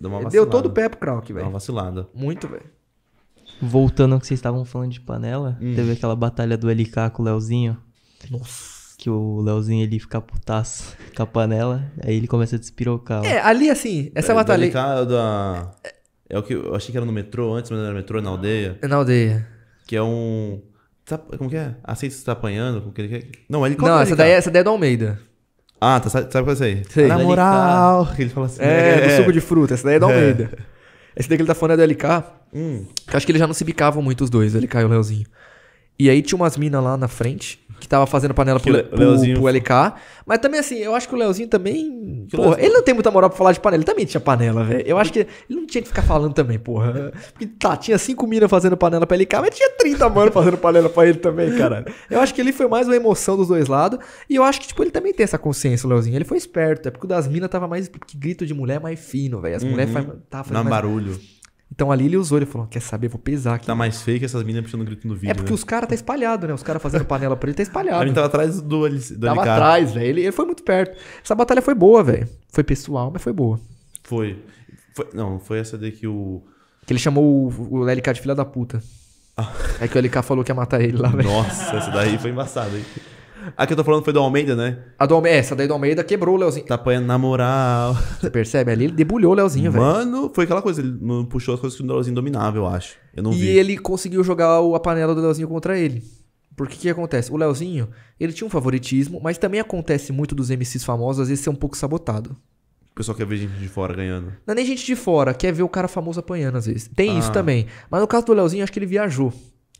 Deu, uma Deu todo o pé pro Krauk, velho. Deu uma vacilada. Muito, velho. Voltando ao que vocês estavam falando de panela, hum. teve aquela batalha do LK com o Leozinho. Nossa que o Leozinho ele fica putaço com a panela, aí ele começa a despirocar. Ó. É, ali assim, essa é, batalha. Da, é da, é o que eu achei que era no metrô antes, mas não era metrô, é na aldeia. É na aldeia. Que é um. Como que é? Aceita se tá apanhando? Como que ele quer? Não, ele Não, essa daí, é, essa daí é do Almeida. Ah, tá, sabe, sabe qual é isso aí? Sei. Na moral, ele fala assim. É, né? é, do é. suco de fruta, essa né? daí é da Almeida. É. Esse daí que ele tá falando é do LK. Hum. acho que eles já não se bicavam muito os dois, o LK e o Leozinho. E aí tinha umas minas lá na frente que tava fazendo panela pro, pro, pro, LK. Mas também assim, eu acho que o Leozinho também. Que porra, Leozinho. ele não tem muita moral pra falar de panela. Ele também tinha panela, velho. Eu acho que ele não tinha que ficar falando também, porra. Porque tá, tinha cinco minas fazendo panela pra LK, mas tinha 30 mano fazendo panela pra ele também, caralho. Eu acho que ele foi mais uma emoção dos dois lados. E eu acho que, tipo, ele também tem essa consciência, o Leozinho. Ele foi esperto. É porque o das minas tava mais. Que grito de mulher é mais fino, velho. As uhum. mulheres tava fazendo. Não é mais... barulho. Então ali ele usou, ele falou: quer saber, vou pesar aqui. Tá mais feio que essas meninas puxando grito no vídeo. É porque né? os caras tá espalhado, né? Os caras fazendo panela pra ele tá espalhado. ele tava atrás do, do Tava atrás, velho. Né? Ele, ele foi muito perto. Essa batalha foi boa, velho. Foi pessoal, mas foi boa. Foi. foi. Não, foi essa daí que o. Que ele chamou o, o LK de filha da puta. Ah. É que o LK falou que ia matar ele lá, velho. Nossa, essa daí foi embaçada, hein? A que eu tô falando foi do Almeida, né? A do Almeida, essa daí do Almeida quebrou o Leozinho. Tá apanhando na moral. Você percebe? Ali ele debulhou o Leozinho, velho. Mano, foi aquela coisa, ele não puxou as coisas que o Leozinho dominava, eu acho. Eu não e vi. E ele conseguiu jogar a panela do Leozinho contra ele. Porque o que acontece? O Leozinho, ele tinha um favoritismo, mas também acontece muito dos MCs famosos às vezes ser um pouco sabotado. O pessoal quer ver gente de fora ganhando. Não é nem gente de fora, quer ver o cara famoso apanhando às vezes. Tem ah. isso também. Mas no caso do Leozinho, acho que ele viajou.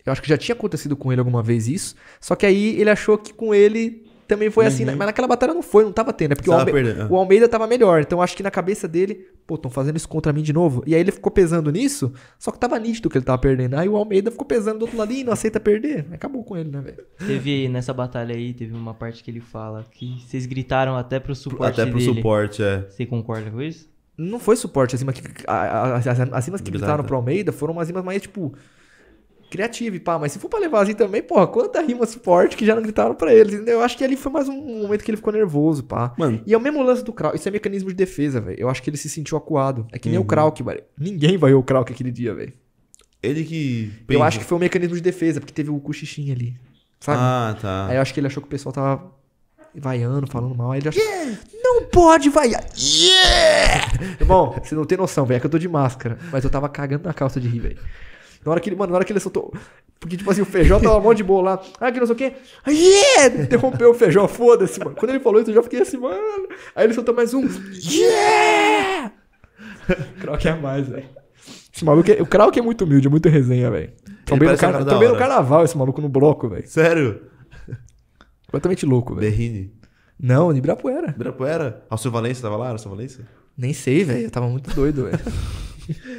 Eu acho que já tinha acontecido com ele alguma vez isso. Só que aí ele achou que com ele também foi assim, né? uhum. assim. Mas naquela batalha não foi, não tava tendo. É porque o, Alme perdendo. É. o Almeida tava melhor. Então acho que na cabeça dele, pô, estão fazendo isso contra mim de novo. E aí ele ficou pesando nisso, só que tava nítido que ele tava perdendo. Aí o Almeida ficou pesando do outro lado e não aceita perder. Acabou com ele, né, velho? Teve nessa batalha aí, teve uma parte que ele fala que vocês gritaram até pro suporte. Até pro dele. suporte, é. Você concorda com isso? Não foi suporte, as rimas que, as, as, as, as rimas que gritaram pro Almeida foram umas rimas mais, tipo, criativo e pá, mas se for pra levar assim também, porra, quanta rima suporte que já não gritaram pra eles Eu acho que ali foi mais um momento que ele ficou nervoso, pá. Mano. E é o mesmo lance do Krauk, isso é mecanismo de defesa, velho. Eu acho que ele se sentiu acuado. É que nem o uhum. Krauk, velho. Ninguém vaiou o Krauk aquele dia, velho. Ele que. Eu acho que foi um mecanismo de defesa, porque teve o cochichinho ali. Sabe? Ah, tá. Aí eu acho que ele achou que o pessoal tava vaiando, falando mal. Aí ele achou. Yeah! Não pode vaiar! Yeah! Bom, você não tem noção, velho, é que eu tô de máscara. Mas eu tava cagando na calça de rir, velho. Na hora que ele, mano, na hora que ele soltou. Porque, tipo assim, o feijão tava mó de boa lá. Ah, que não sei o quê. yeah! Interrompeu o feijão, foda-se, mano. Quando ele falou isso, eu já fiquei assim, mano. Aí ele soltou mais um. Yeah! Croc é mais, velho. Esse maluco é, o Krauk é muito humilde, é muito resenha, velho. Também, no, car... no né? carnaval, esse maluco no bloco, velho. Sério? Completamente louco, velho. Berrini. Não, de Ibirapuera. Ibirapuera? Alceu Valença tava lá? Alceu Valença? Nem sei, velho. Eu tava muito doido, velho.